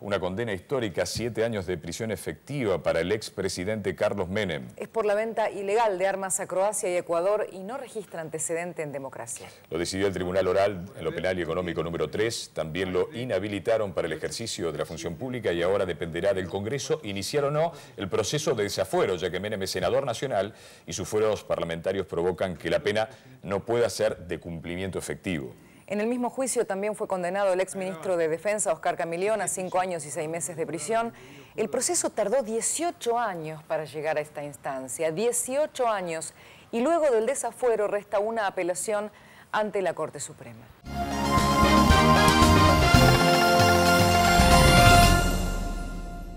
Una condena histórica, siete años de prisión efectiva para el expresidente Carlos Menem. Es por la venta ilegal de armas a Croacia y Ecuador y no registra antecedente en democracia. Lo decidió el Tribunal Oral en lo Penal y Económico número 3. También lo inhabilitaron para el ejercicio de la función pública y ahora dependerá del Congreso iniciar o no el proceso de desafuero, ya que Menem es senador nacional y sus fueros parlamentarios provocan que la pena no pueda ser de cumplimiento efectivo. En el mismo juicio también fue condenado el exministro de Defensa, Oscar Camilión, a cinco años y seis meses de prisión. El proceso tardó 18 años para llegar a esta instancia, 18 años, y luego del desafuero resta una apelación ante la Corte Suprema.